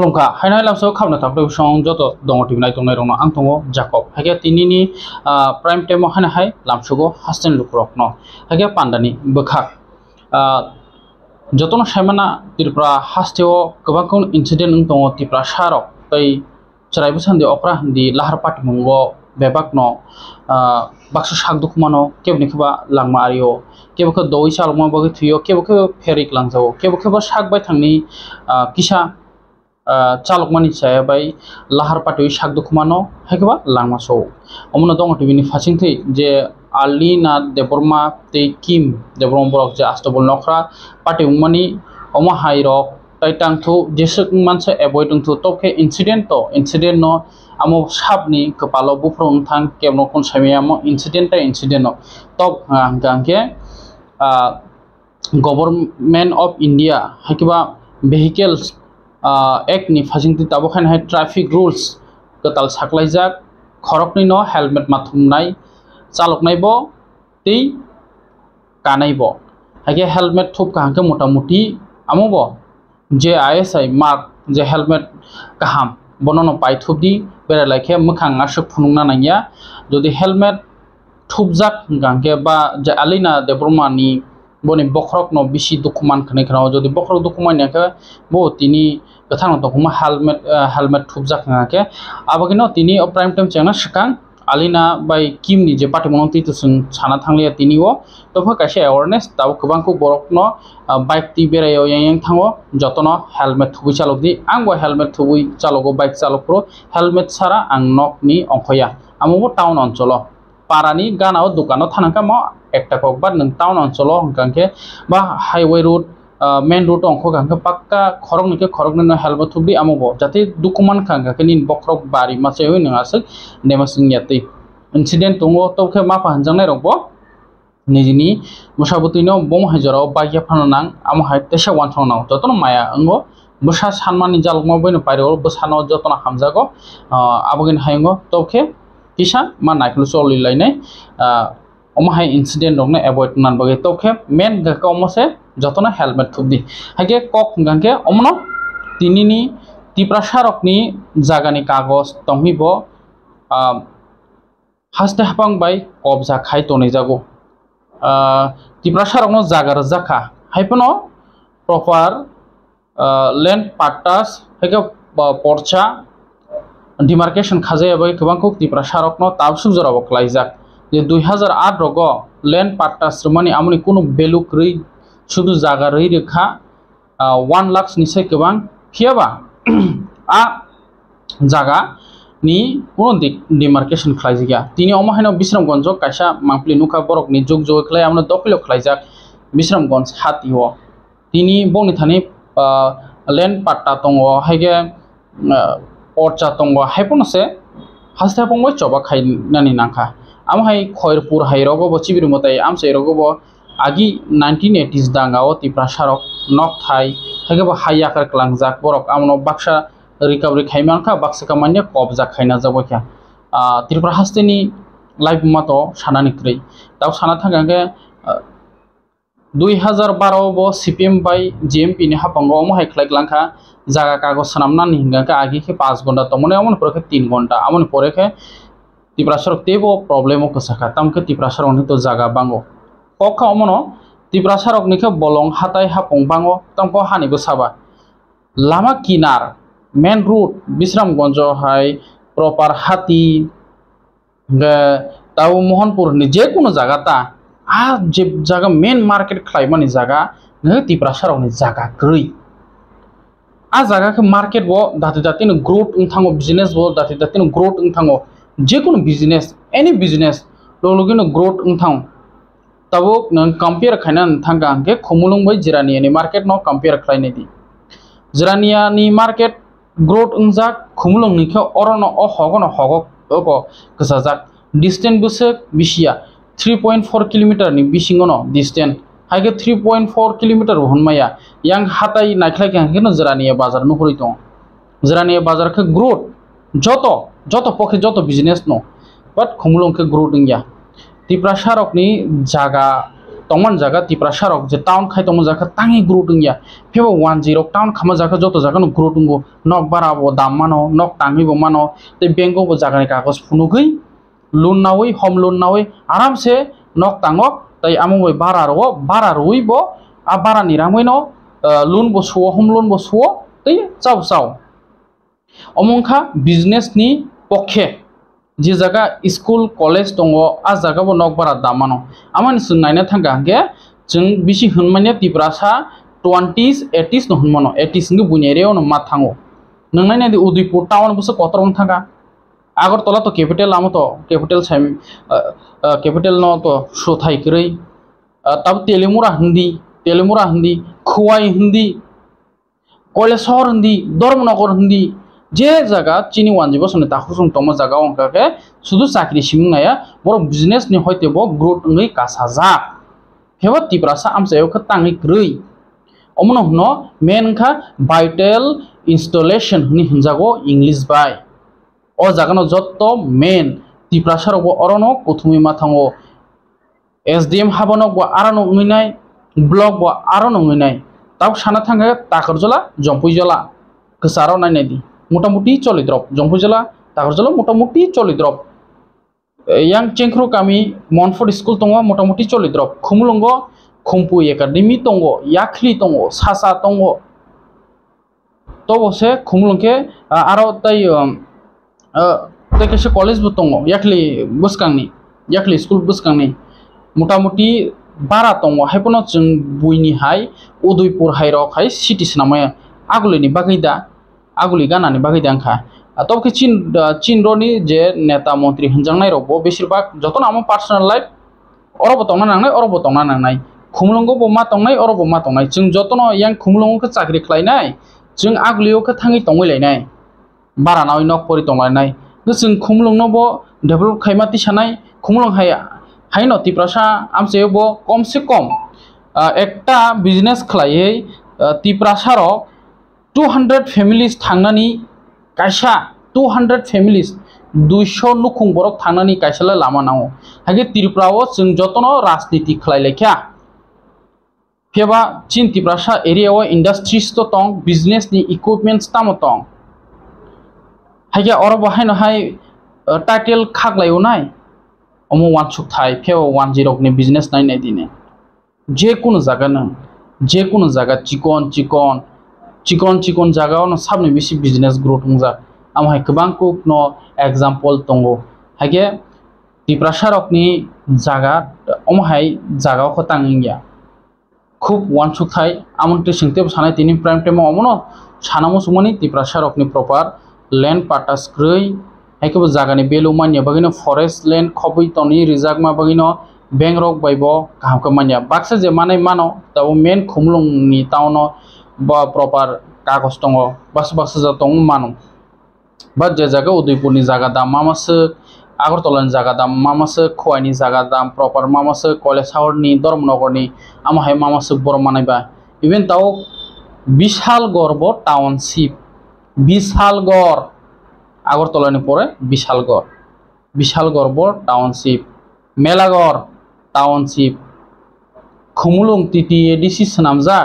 खुलुमखा हायना लामसो खामनो थाबदो सं जत নাই टिबनाय दंनाय আং তো জাকব जाकब তিনি तिनिनि प्राइम टाइम हायना हाय लामसोगो हास्टेन लुक्रकनो हायगा पान्डानि बोखाक যতন সাইমানা তিরপ্রা হাস্তেও গবা কোন ইনসিডেন্ট দङ তিপ্রা সারক তৈ চরাইবো সান্দে অপরা হান্দি লাহার পাটিমঙ্গ বেবাকনো বাক্স শাক কেবনি খেবা লাংমা আরিও কেবকে দই চালমা বগে থুয়ো কেবকে ফেরিক কেবকে বা শাক বাই থাকি কিসা चालकमानि फिसाया बै लाहार पाटि सागदुखुमानो हाइखोबा लांमासौ अमनो दङ टिभिनि फासिंथै जे आलि ना देबरमा दै किम देबरम बरक जे নখরা পাটি पाटि অমা হাই রক তাই টাংথু যেসব মানুষে এভয় টংথু তকে ইনসিডেন্ট তো ইনসিডেন্ট ন আমো সাবনি কপালো বুফ্র উন্থাং কেমন কোন সামি আমো ইনসিডেন্ট তা ইনসিডেন্ট তব গাঙ্কে গভর্নমেন্ট অফ ইন্ডিয়া হাকিবা ভেহিকেলস एकनि फासिंति ताबखानहाय ट्राफिक रुल्स गोताल ন হেলমেট মাথুম নাই চালক নাইব दै কানাইব हाके হেলমেট থুপ কাহামকে মোটামুটি আমব যে আই এস আই মার্ক যে হেলমেট কাহাম বননো পাইথুবদি বেড়ালাইখে মোখাং আসুক ফুনুংনা নাইয়া যদি হেলমেট থুপজাক গাঙ্কে বা যে Alina দেব্রমানী boni bokrok no bisi dukuman khane khana jodi bokrok dukuman ne ka bo tini kathang to kuma helmet helmet thupjak na ke abagi no tini prime time chana shikang alina bai kim ni je pati monti to sun chana thangli tini o to pha kaise awareness taw kubang ku borok no bike ti bere yo yang thango jotono helmet thubui chalok di ang bo helmet thubui chalogo bike chalok pro helmet chara ang nok ni ongkhoya amobo town অঞ্চল পারানি গানাও দোকানও thanaka ম একটা cock বা town অঞ্চল हंखांखे বা highway road main road অংশ কাঙ্কে পাক্কা খরক নিকে খরক নিন হেলব থুবলি আমব যাতে দুকুমান কাঙ্কাকে নিন বক্রক বাড়ি মাসে হই নাসে নেমাসিং ইয়াতে ইনসিডেন্ট তঙ্গ তবকে মা পাহানজাংনাই রব নিজনি মশাবতিনো বম হাজারাও বাইয়া ফানো নাং আমো হাই তেসা ওয়ান সং নাও যতন মায়া অঙ্গ বসা সানমানি জালকমা বইনো পাইরো বসানো যতন হামজাগো আবগিন হাইঙ্গ তবকে kisa ma naikluso lilai nai omaha incident dong na avoid nan bagi toke men gake omose jatona helmet thubdi hage kok ganke omno tinini tiprasharokni jagani kagos tonghibo haste hapang bai kobja khai toni jago tiprasharokno jagar jakha haipono proper লেন পাট্টাস হেকে পর্চা demarcation demarcation खाजायाबै गोबांखौ तिब्रा सारकन ताबसुक जराबो खलाइजाक যে দুই হাজার আট রগ ল্যান্ড পাট্টাশ্র মানে আমি কোনো বেলুক রই শুধু জাগা রই রেখা ওয়ান লাক্স নিচে কবাং ফিয়াবা আ জাগা নি কোনো দিক ডিমার্কেশন খালাইজিগা তিনি অমাহাইন বিশ্রামগঞ্জ কাইসা মাংপলি নুকা নি যুগ যোগ খেলাই আমরা দখলিও খেলাইজাক বিশ্রামগঞ্জ হাতিহ তিনি বংনি থানি ল্যান্ড পাট্টা দङ হাইগে orchatongo haipon se hasta pongo choba khai nani nangkha am hai khoirpur hai rogo bo chibir motai am se rogo bo agi 1980s danga o tipra sarok nok thai hage bo hayakar klangjak borok amno baksha recovery khaimanka baksa kamanya kobja khaina jabo kya Tripura হাস্তিনি live মতো সানা নিক্রি তাও সানা থাকাকে দুই হাজার বারো ব CPM by GMP নি হাপঙ্গ অমহাই খেলাইলাঙ্কা জাগা কাগজ সামনানি হিঙ্গাকে আগিকে পাঁচ ঘন্টা তমনে আমন পরেখে তিন ঘন্টা আমন পরেখে তিপ্রাসর তেব প্রবলেম কসাখা তামকে তিপ্রাসর অনিত জাগা বাঙ্গ কখা অমনো তিপ্রাসর অগ্নিকে বলং হাতাই হাপং বাঙ্গ তামক হানিবো সাবা লামা কিনার মেন রুট বিশ্রামগঞ্জ হাই প্রপার হাতি তাও মোহনপুর যে কোনো জায়গাটা आ जे जागा मेन मार्केट खालामनानै जागा नो तिब्रा सारावनो जागा ग्रै आ जागाखौ मार्केट बो दाते दातेनो ग्रोथ ओंथाङो बिजनेस बो दाते दातेनो ग्रोथ ओंथाङो जेकुनु बिजनेस एनि बिजनेस लोगोनो ग्रोथ ओंथां तब नों कम्पेयर खायना ओंथांगा आंगे मार्केट न कम्पेयर खाने दि जिरानियानि मार्केट ग्रोथ ओंजाक खमुलुंनिखौ अरन अ हगन हगक गोसाजाक डिस्टेन्स बोसो बिसिया 3.4 किलोमीटरनि बिसिङावनो डिस्टेन्स हाइके 3.4 किलोमीटर हनमाया यां हाथाइ नायख्लायखे हांखेनो जरानिया बाजार नुहुरै दङ जरानिया बाजारखे ग्रोथ जत जत पखे जत बिजनेस न बाट खमुलंखे ग्रोथ इंगिया तिप्रा सारकनि जागा तमन जागा तिप्रा सारक जे टाउन खाय तमन जागा ताङि ग्रोथ इंगिया फेबो 10 टाउन खामा जागा जत जागा ग्रोथ इंगो नक बाराबो दाम मानो नक ताङिबो मानो ते बैंकबो जागानि कागज फुनुगै লুন না হই হম লুন না হই আরামসে নক তাঙ্গক তাই আমি বারা রো বারা রুইব আর বারা নিরামই ন লুন বসুও হম লুন বসুও তাই চাও চাও অমংখা বিজনেসনি পক্ষে যে জায়গা স্কুল কলেজ দङ আ জায়গাবো নক বারা দামানো আমার নিশ্চয় নাইনে থাকা গে जों बिसि होनमानिया तिब्रासा टुवेन्टिस एटिस नहुनमानो एटिस बुनियारियाव मा थाङो नोंनाय नायदो उदयपुर टाउन बोसो कतरम थाङा આગરતલા તો કેપિટલ આમ તો ক্যাপিটাল કેપિટલનો ক্যাপিটাল ন তো કરે તબ તેલેમુરા હિન્દી তেলিমুরা হিন্দি ખુવાઈ হিন্দি কৈলেশ্বর হিন্দি ধর্মনগর হিন্দি যে জায়গা চিনি ওয়ান জীব সঙ্গে তাহু সং তম জায়গা অঙ্কাকে শুধু চাকরি সিমুনায়া বড় বিজনেস নি হয়তো বো গ্রোথ অঙ্গই কাসা যা হেব তিপ্রাসা আমসা এও তাঙ্গি গ্রৈ অমন হন মেনখা ভাইটেল ইনস্টলেশন হিনি হিনজাগো ইংলিশ বাই ও জাগানো যত্ত মেন ও অরণ কুথুমি মাথাঙ্গ এস ডি এম হাবন বা আরো নঙিনাই ব্লক বা আরো নঙিনাই তাও সানা থাকে থাঙ্গে তাকরজলা জম্পুইজলা গোসারও নাইনাই নাই মোটামুটি চলিদ্রব জম্পুজলা জলা মোটামুটি চলিদ্রব ইয়াং চেংখ্রু কামি মনফোর্ড স্কুল দङ মোটামুটি চলিদ্রব খুমলঙ্গ খুম্পু একাডেমি দङ ইয়াখলি দङ সাসা দङ তবসে খুমলংকে আরও তাই जायखिजाया कलेज दङ याखलि बोसकांनि याखलि स्कुल बोसकांनि मतामति बारा दङ हायपनाव जों बयनिहाय उदयपुर हायरकहाय सिटि सोनामाया आगुलिनि बागै दा आगुलि गानानि बागै दा आंखा তবে চীন চীনরনি যে নেতা মন্ত্রী হঞ্জাংনাই রব বেশিরভাগ যত আমার পার্সোনাল লাইফ অরব তংনা নাংনাই অরব তংনা নাংনাই খুমলঙ্গবো মা তংনাই অরব মা তংনাই যোন যতন ইয়াং খুমলঙ্গকে চাকরি খাইনাই যোন আগুলিওকে থাঙি তঙইলাইনাই बारा नाव নক পরি তোমায় নাই खुमलुंनो बो ডেভেলপ খাইমাতি सानाय খুমলং हाया হাই न तिप्रासा आमसे बो कम से कम একটা বিজনেস খালাयै তিপ্রাসারও টু হান্ড্রেড ফ্যামিলিস থাंनानै কাইসা টু হান্ড্রেড ফ্যামিলিস দুইশো নুখুং বরক থাंनानै কাইসালা লামা নাও হাগে ত্রিপুরাও যতন রাজনীতি লেখা ফেবা চীन তিপ্রাসা এরিয়াও ইন্ডাস্ট্রিস তো তং নি ইকুইপমেন্টস তামো তং हाइया अर बहायनोहाय टाइटेल खाग्लायनाय अमो वान सुखथाय फेव वान जिर'नि बिजनेस नायनाय दिनै जेकुनु जागा नों जेकुनु जागा चिकन चिकन चिकन चिकन जागायावनो साबनि बेसे बिजनेस ग्रोथ हंजा आमहाय गोबां कुकनो एग्जाम्पल दङ हाइगे डिप्रासारकनि जागा अमहाय जागाखौ ताङिया খুব ওয়ানসুক থাই আমন্ত্রী সিংতে সানাই তিনি প্রাইম টাইম অমন সানামো সুমনি তিপ্রাসারকনি প্রপার लैंड पाटाश्रई हाई खबर जगह बेलू मानिया बगिन फरेस्ट लैंड खबैतनी रिजार्व मा बगिन बैंक बैब गाहम मानिया बक्सा जे मानई मानो तब मेन खुमलुंग टाउन प्रपार कागज दंग बक्सा दंग मानो बा जे जगह उदयपुर जगह दाम मा मास आगरतला जगह दाम मा मास खुआई जगह दाम प्रपार मा मास कलेज सहर धर्मनगर आम हाई मा मास बड़ मानबा इवेन तव विशाल गर्व टाउनशिप বিশালগড় আগরতলানি পড়ে বিশালগড় বিশালগড় বড় township Melaghar township Khumulwng ADC DC যা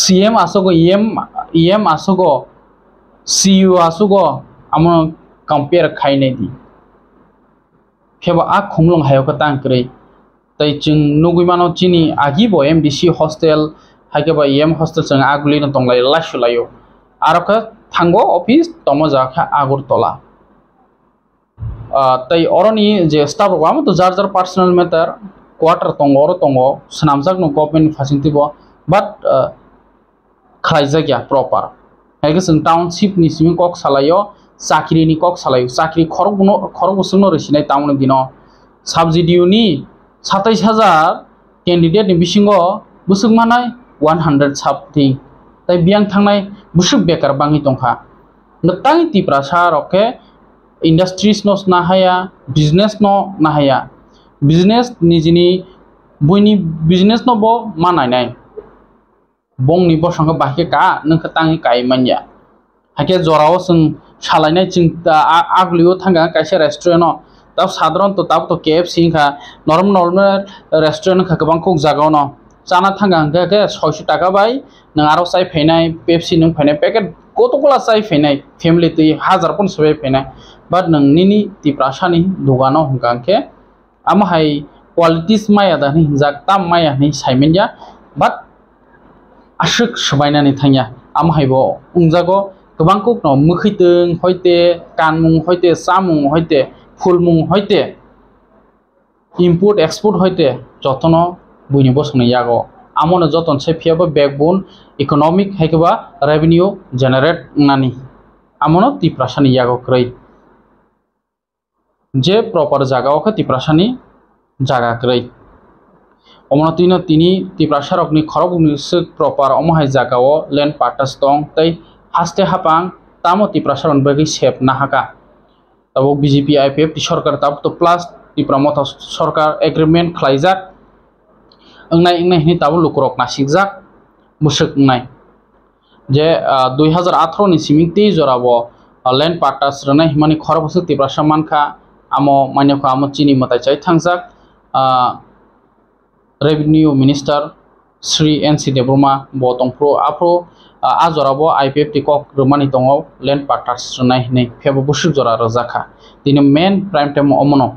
সিএম আসুগ ইএম ইএম আসুগ সিইউ আসুগ আমরা কম্পেয়ার খাইনে দি ফেব আ খুমলং হায়ক তাঙ্করে তাই চিং নুগুইমানো চিনি আগিব এম ডিসি হস্টেল হাইকেবা ইএম হস্টেল চিং টংলাই তংলাই লাইসুলাইও আর থাঙ্গ অফিস তমজাখা আগরতলা তাই অরনি যে স্টাফ রকম তো যার যার পার্সোনাল ম্যাটার কোয়ার্টার তঙ্গ অর তঙ্গ সামজাক নো গভর্নমেন্ট ফাসিংতিব বাট খাইজাগিয়া প্রপার হ্যাঁ টাউনশিপ সিমি কক সালাইও নি কক সালাইও চাকরি খরগ খরগসংনো নাই টাউনের দিন সাবজিডিউনি সাতাইশ হাজার কেন্ডিডেটনি বুসুক বুসুকমানায় ওয়ান হান্ড্রেড সাবথিং তাই বিয়াং থাংনাই বুসুক বেকার বাঙি দংখা নতাংনি তিপ্রা সারকে ইন্ডাস্ট্রিজ নস না হায়া বিজনেস ন না হায়া বিজনেস নিজেনি বইনি বিজনেস নব মানাইনাই বংনি বসংখ্যা বাহিকে কা নঙ্কা তাঙি কাই মানিয়া হাকে জরাও সং সালাইনাই চিন্তা আগলিও থাঙ্গা কাইসে রেস্টুরেন্ট তাও সাধারণত তাও তো কেএফসি খা নরম নরম রেস্টুরেন্ট খা গোবাং কোক জাগাও ন जाना थांगांखो सयस' थाखा बाय नों आरो जाय फैनाय पेपसि नों फैनाय पेकेट गथ'गला जाय फैनाय फेमिलि दै हाजार पन्सास बाय फैनाय बाट नोंनि दिप्रासानि दुगानाव हंगांखे आमहाय क्वालिटिस माया दानि हिन्जाक ताम मायानि साइमेन्या बाट आसुक सुबायनानै थाङिया आमहायबो उंजागो गोबां कुकनाव मोखैदों हयते कानमुं हयते सामुं हयते ফুলমুং হইতে ইম্পোর্ট এক্সপোর্ট হইতে যত্ন बयनिबो संनाय जागो आमनो जतन सेफियाबो ব্যাকবোন ইকোনমিক হাইকবা রেভিনিউ জেনারেট নানি আমন তিপ্রাসানি जागो ক্রেই যে প্রপার জাগা ওকে তিপ্রাসানি জাগা ক্রেই অমন তিন তিনি তিপ্রাসার অগ্নি খরব প্রপার অমহাই জাগা ও লেন পাটাস দং তাই হাসতে হাপাং তামো তিপ্রাসার অনবেগী সেপ না হাকা তবো বিজেপি আইপিএফ সরকার তাবো তো প্লাস তিপ্রা সরকার এগ্রিমেন্ট খাইজাক ওংনাই ওংনাই হিনি তাবো লুকুরক না শিকজাক মুসুক ওংনাই যে দুই হাজার আঠারো নি সিমিং তেই জরাবো ল্যান্ড পার্টাস রানাই হিমানি খরবসে তিব্রাসা মানখা আমো মাইনাকো আমো চিনি মতাই চাই থাংজাক revenue minister Shri N C Debbarma বতংপ্রো আপ্রো আজরাবো আইপিএফ টি কক রমানি দङ ল্যান্ড পার্টাস রানাই হিনি ফেবো বুসুক জরা রজাখা তিনি মেন প্রাইম টাইম অমনো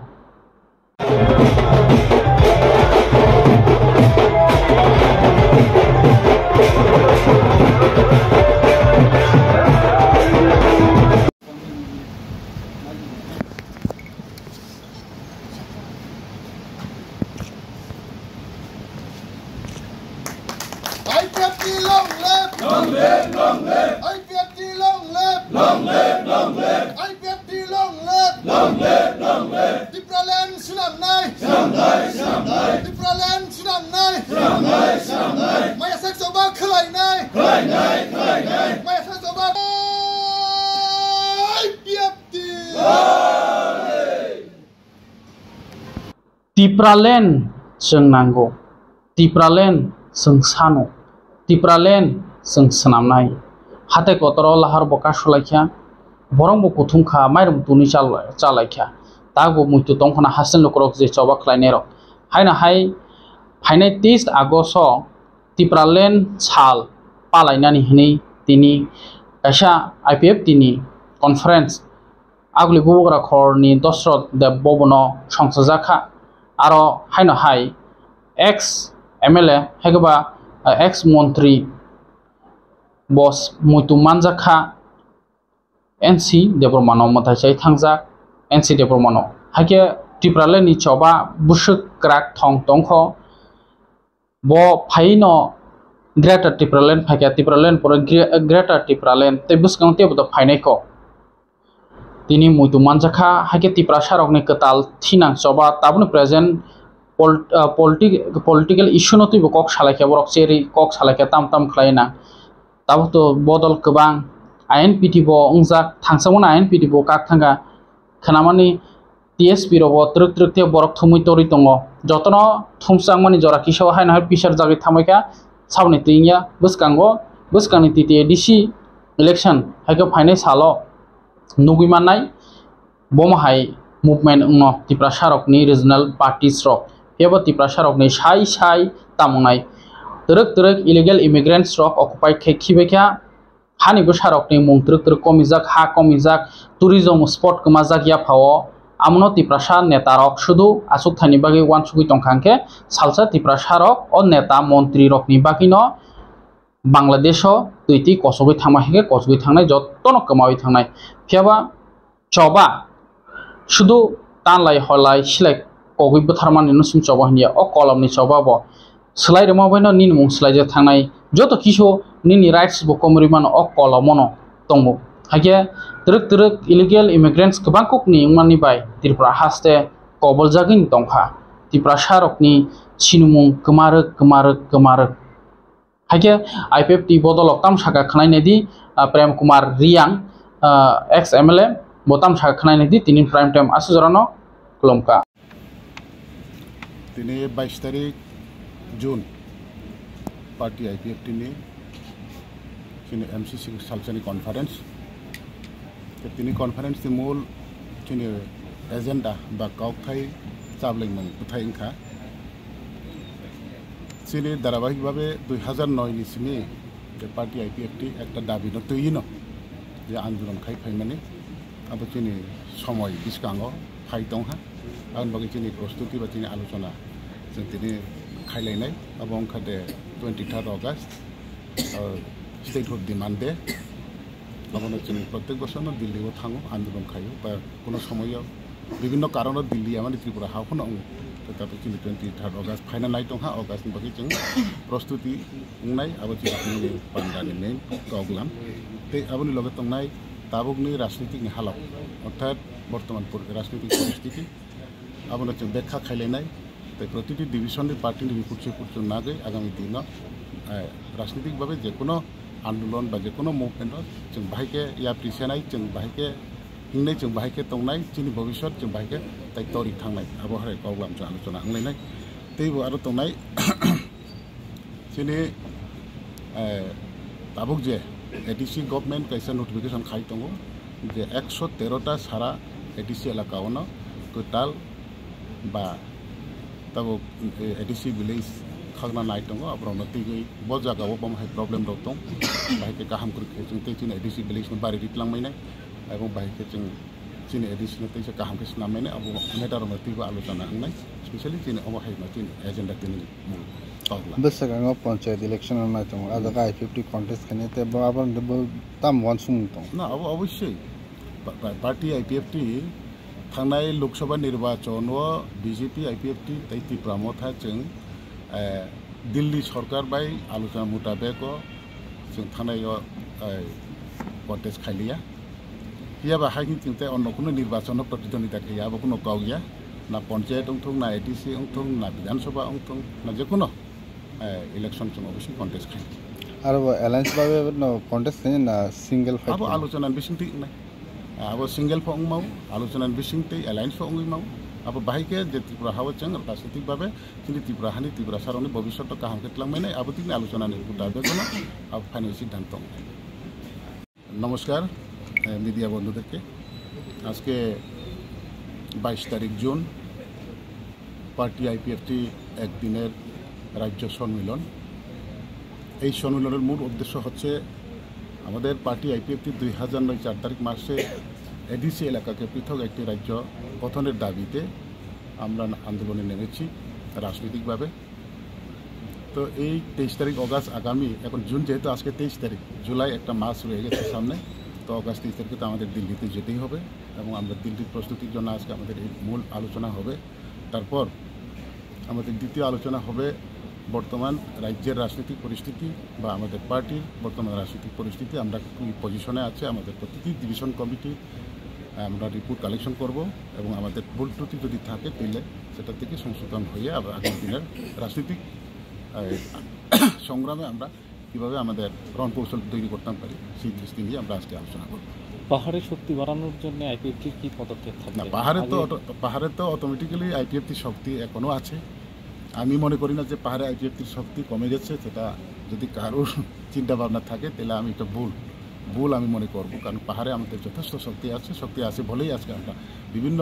ងលេបអីពាក់ទីឡងលេបឡងលេបឡងលេបអីពាក់ទីឡងលេបឡងលេបឡងលេបទីប្រឡែនស្លាប់ណៃស្លាប់ណៃស្លាប់ណៃទីប្រឡែនស្លាប់ណៃស្លាប់ណៃស្លាប់ណៃមកយ៉ាសេកសបាខ្លៃណៃខ្លៃណៃខ្លៃណៃមកយ៉ាសេកសបាអីពាក់ទីទីប្រឡែនចឹងណាងោទីប្រឡែនសង្សានុទីប្រឡែនសង្សនាមណៃ হাতে কতর লাহার বকা সলাইখা বরং কুথুমখা মায়ের তুনি চাল চালাইখা তাগো মুইতু তংখনা হাসেন লোকরক যে চবা খ্লাইনেরক হাইনা হাই ফাইনাই তিস আগস্ট তিপ্রালেন ছাল পালাইনানি হিনি তিনি এসা আইপিএফ তিনি কনফারেন্স আগলি গুবগ্রা খরনি দশরথ দেব ববন সংসাজাখা আরও হাইন হাই এক্স এম এল এ হেগবা এক্স মন্ত্রী বস মইতু মানজাখা এনসি দেবরমানো মতাইসাই থাংজাক এনসি দেবরমানো হাইকে টিপ্রালেনি চবা বুসুক ক্রাক থং টংখ ব ফাইন গ্রেটার টিপ্রালেন ফাইকা টিপ্রালেন পরে গ্রেটার টিপ্রালেন তে বুসকাং তেবদ ফাইনাইক তিনি মইতু মানজাখা হাইকে টিপ্রা সারকনি কতাল থিনাং চবা তাবনি প্রেজেন্ট পলিটিক্যাল ইস্যু নতুব কক সালাইকে বরক চেরি কক সালাইকে তাম তাম খালাইনা তাবতো বদল গোবাং আইন পিটিব অংজাক থাংসামন আইন পিটিব কাক থাঙ্গা খানামানি টিএসপি রব ত্রক ত্রকতে বরক থুমুই তরি তঙ্গ যতন থুমসাংমানি জরা কিসাও হাই নাহার পিসার জাগে থামাইকা সাবনি তিংয়া বসকাঙ্গ বসকানি তিতি ডিসি ইলেকশন হাইকে ফাইনে সালো নুগুইমানাই বমহাই মুভমেন্ট অং তিপ্রা সারকনি রিজনাল পার্টি স্রক এবার তিপ্রা সারকনি সাই সাই তামনাই তরক তরক tërëk tërëk illegal immigrants rok occupy khekhi bekya hani go তরক ni mung tërëk tërëk komijak ha komijak tourism spot kumajak ya phao আমনো তিপ্রাসা রক শুধু আসুক থানি বাকি ওয়ান সুগি টংখাংকে সালসা তিপ্রাসারক ও নেতা মন্ত্রী রকনি বাকি ন বাংলাদেশ দুইটি থামা থামাহিকে কসবই থাকায় যত্ন কমাবি থাকায় ফিয়াবা চবা শুধু তানলাই হলাই সিলাই কগৈব থারমানি নসিম চবা হিনিয়া অ কলমনি চবাব स्लाइड मबेन निन मुं स्लाइज थांनाय जत किसो निनि राइट्स बो कमरिमान अक कलमन दंगो हागिया त्रुक त्रुक इलिगेल इमिग्रेंट्स गोबां कुकनि उंमाननि बाय तिरफ्रा हास्ते कबल जागिन दंखा तिफ्रा शारकनि सिनुमुं गोमारोक गोमारोक गोमारोक हागिया आइपिएफ टी बदल ताम साखा खानायनायदि प्रेम कुमार रियांग एक्स एमएलए বতাম সাক্ষানাইনিধি তিনি প্রাইম টাইম আসু জরানো কলমকা তিনি বাইশ তারিখ জুন পার্টি আইপিএফটি নিয়ে চিনি এমসিসি সালচানি কনফারেন্স তো তিনি কনফারেন্স মূল চিনি এজেন্ডা বা চাবলিং মানে কোথায় ইংখা চিনি ধারাবাহিকভাবে দুই হাজার নয় নিসিনি যে পার্টি আইপিএফটি একটা দাবি ন তৈরি যে আন্দোলন খাই খাই মানে আবার চিনি সময় বিসকাঙ্গ ফাই দংহা আর বাকি চিনি প্রস্তুতি বা চিনি আলোচনা তিনি खाइलायनाय अब ओंखादे twenty third August statehood demand day আমরা চিনি প্রত্যেক বছর দিল্লিও থাঙো আন্দোলন খাইও বা কোনো সময় বিভিন্ন কারণে দিল্লি আমার ত্রিপুরা হাও হন তারপরে চিনি twenty third August final night হা অগাস্ট বাকি চিন প্রস্তুতি নাই আবার চিনি পান্ডানি নেই তগলাম তে আপনি লগে তংনাই তাবুকনি রাজনীতিক হালাও অর্থাৎ বর্তমান রাজনৈতিক পরিস্থিতি আপনার ব্যাখ্যা খাইলে নাই তাই প্রতিটি ডিভিশনের পার্টির বিপুল চিপুর্য না যাই আগামী দিন রাজনৈতিকভাবে যে কোনো আন্দোলন বা যে কোনো মুভমেন্টর যে ভাইকে ইয়া পিছিয়ে যে ভাইকে হিংনে যে ভাইকে তংনাই চিনি ভবিষ্যৎ যে ভাইকে তাই তরি থাকাই আবহাওয়ার কবলাম যেন আলোচনা নাই তেই আর তংনাই চিনি তাবুক যে এডিসি গভর্নমেন্ট কেসে নোটিফিকেশন খাই দङ যে একশো তেরোটা সারা এডিসি এলাকাওনো কোটাল বা ತಾವು ಎ ಡಿ ಸಿ ವಿಲೇಜ್ दंग बहुत जगह बम हाई प्रॉब्लम रख दं बाहे गाहाम करके जो विलेज में बारे रिटलांगने एवं बाहे जिन एडीसी ए तेज गाहम तीस गाहाम अब मेटर में आलोचना हमें स्पेशली जिन अब हाई एजेंडा तीन बेसगांव पंचायत इलेक्शन आई फिफ्टी खेने वन सुन ना अब अवश्य party I P F T थांनाय लोकसभा निर्वाचन बीजेपी आईपीएफ टी तैती प्रामथा जों दिल्ली सरकार बाय आलोचना मुताबिक जों थांनाय कन्टेस्ट खालिया या बाहायनि जोंते अन्य कुनु निर्वाचन प्रतिद्वंदिता गैया बा कुनु गाव गैया ना पंचायत अंथं ना एटीसी अंथं ना विधानसभा अंथं ना जेकुनु इलेक्शन जों अवश्य कन्टेस्ट खायो आरो अलायन्स बाबे कन्टेस्ट ना सिंगल फाइट आबो आलोचना बेसिंथि नाय আবো সিঙ্গেল ফং মাও আলোচনা বিশিংতে এলাইন্স ফংই মাও আবো বাহিকে যে ত্রিপুরা হাও চেং রাজনৈতিকভাবে কিন্তু ত্রিপুরা হানি ত্রিপুরা সারনি ভবিষ্যৎ কাহাম কেটলাম মানে আবো তিনি আলোচনা নিয়ে দাবেগুলো আবো ফাইনাল সিদ্ধান্ত নমস্কার মিডিয়া বন্ধুদেরকে আজকে বাইশ তারিখ জুন পার্টি আইপিএফটি একদিনের রাজ্য সম্মিলন এই সম্মিলনের মূল উদ্দেশ্য হচ্ছে আমাদের পার্টি আইপিএফটি দুই হাজার নয় চার তারিখ মাসে এডিসি এলাকাকে পৃথক একটি রাজ্য গঠনের দাবিতে আমরা আন্দোলনে নেমেছি রাজনৈতিকভাবে তো এই তেইশ তারিখ অগাস্ট আগামী এখন জুন যেহেতু আজকে তেইশ তারিখ জুলাই একটা মাস রয়ে গেছে সামনে তো অগাস্ট তেইশ তারিখে তো আমাদের দিল্লিতে যেতেই হবে এবং আমরা দিল্লির প্রস্তুতির জন্য আজকে আমাদের এই মূল আলোচনা হবে তারপর আমাদের দ্বিতীয় আলোচনা হবে বর্তমান রাজ্যের রাজনৈতিক পরিস্থিতি বা আমাদের পার্টির বর্তমান রাজনৈতিক পরিস্থিতি আমরা কী পজিশনে আছে আমাদের প্রতিটি ডিভিশন কমিটি আমরা রিপোর্ট কালেকশন করব এবং আমাদের ভুল ত্রুটি যদি থাকে তাহলে সেটা থেকে সংশোধন হয়ে আবার আগামী দিনের রাজনৈতিক সংগ্রামে আমরা কীভাবে আমাদের রণকৌশল তৈরি করতে পারি সেই দৃষ্টি নিয়ে আমরা আজকে আলোচনা করব পাহাড়ে শক্তি বাড়ানোর জন্য আইপিএফটির কী পদক্ষেপ থাকবে পাহাড়ে তো পাহাড়ে তো অটোমেটিক্যালি আইপিএফটির শক্তি এখনও আছে আমি মনে করি না যে পাহাড়ে আইপিএফটির শক্তি কমে গেছে সেটা যদি কারোর চিন্তাভাবনা থাকে তাহলে আমি এটা ভুল ভুল আমি মনে করব কারণ পাহাড়ে আমাদের যথেষ্ট শক্তি আছে শক্তি আছে বলেই আজকে আমরা বিভিন্ন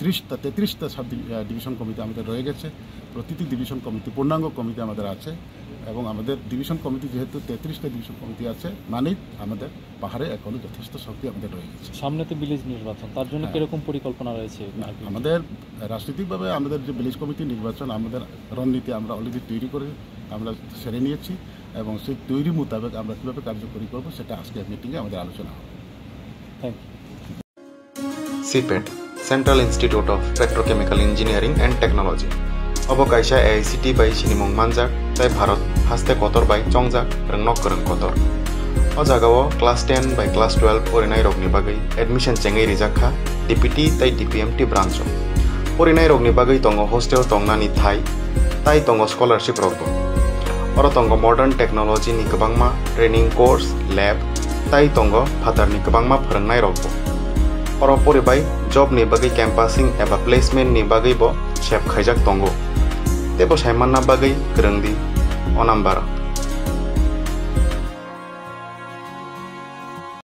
ত্রিশটা তেত্রিশটা সাব ডিভিশন কমিটি আমাদের রয়ে গেছে প্রতিটি ডিভিশন কমিটি পূর্ণাঙ্গ কমিটি আমাদের আছে এবং আমাদের ডিভিশন কমিটি যেহেতু তেত্রিশটা ডিভিশন কমিটি আছে মানে আমাদের পাহাড়ে এখনও যথেষ্ট শক্তি আমাদের রয়ে গেছে সামনে তো ভিলেজ নির্বাচন তার জন্য হ্যাঁ। কীরকম পরিকল্পনা রয়েছে আমাদের রাজনৈতিকভাবে আমাদের যে ভিলেজ কমিটি নির্বাচন আমাদের রণনীতি আমরা অলরেডি তৈরি করে আমরা সেরে নিয়েছি এবং সেই তৈরি মোতাবেক আমরা কীভাবে কার্যকরী করবো সেটা আজকের মিটিংয়ে আমাদের আলোচনা হবে thank you CIPET central institute of petrochemical engineering and technology অবকাশা অবকাইশা সিটি বাই সিনিমং মানজাক তাই ভারত হাস্তে কতর বাই চংজাক রংনক নকরং কতর অ জাগাও ক্লাস টেন বাই ক্লাস টুয়েলভ অরিনাই রগনি বাগৈ এডমিশন চেঙে রিজাক্ষা ডিপিটি তাই ডিপিএমটি ব্রাঞ্চ অরিনাই রগনি বাগৈ তঙ্গ হোস্টেল নি থাই তাই তঙ্গ স্কলারশিপ রোগ oro tongo modern technology ni kwbangma training course lab tei tongo phatar ni kwbangma phwrwngnai rok oro poribai job ni bagui campusing eba placement ni bagui bo shape khaijak tongo tebo saimanna bagui kwrwngdi o number